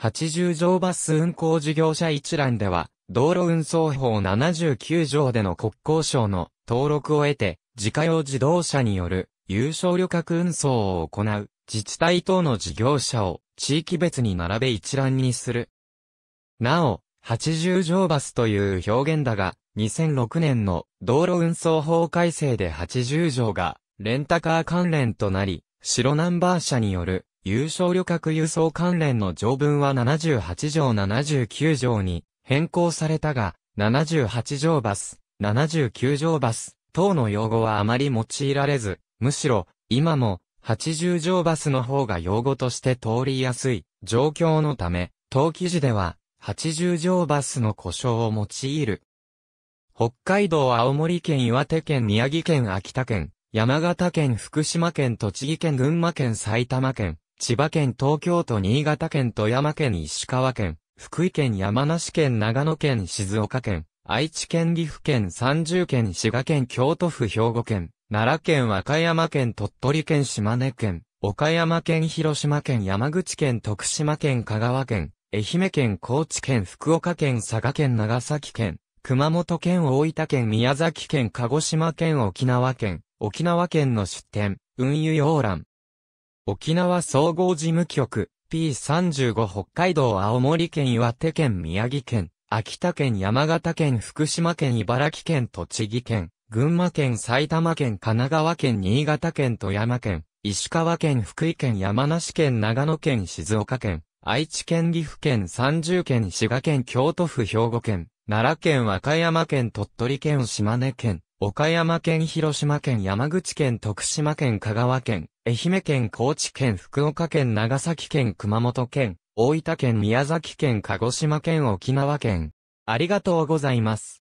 80条バス運行事業者一覧では、道路運送法79条での国交省の登録を得て、自家用自動車による有償旅客運送を行う自治体等の事業者を地域別に並べ一覧にする。なお、80条バスという表現だが、2006年の道路運送法改正で80条がレンタカー関連となり、白ナンバー車による優勝旅客輸送関連の条文は78条79条に変更されたが、78条バス、79条バス等の用語はあまり用いられず、むしろ今も80条バスの方が用語として通りやすい状況のため、当記事では80条バスの故障を用いる。北海道、青森県、岩手県、宮城県、秋田県、山形県、福島県、栃木県、群馬県、埼玉県、千葉県東京都新潟県富山県石川県、福井県山梨県長野県静岡県、愛知県岐阜県三十県滋賀県京都府兵庫県、奈良県和歌山県鳥取県島根県、岡山県広島県山口県徳島県香川県、愛媛県高知県福岡県佐賀県長崎県、熊本県大分県宮崎県鹿児島県沖縄県、沖縄県の出店、運輸要覧、沖縄総合事務局、P35 北海道青森県岩手県宮城県、秋田県山形県福島県茨城県栃木県、群馬県埼玉県神奈川県新潟県富山県、石川県福井県山梨県長野県静岡県、愛知県岐阜県30県滋賀県京都府兵庫県、奈良県和歌山県鳥取県島根県、岡山県広島県山口県徳島県香川県、愛媛県高知県福岡県長崎県熊本県、大分県宮崎県鹿児島県沖縄県。ありがとうございます。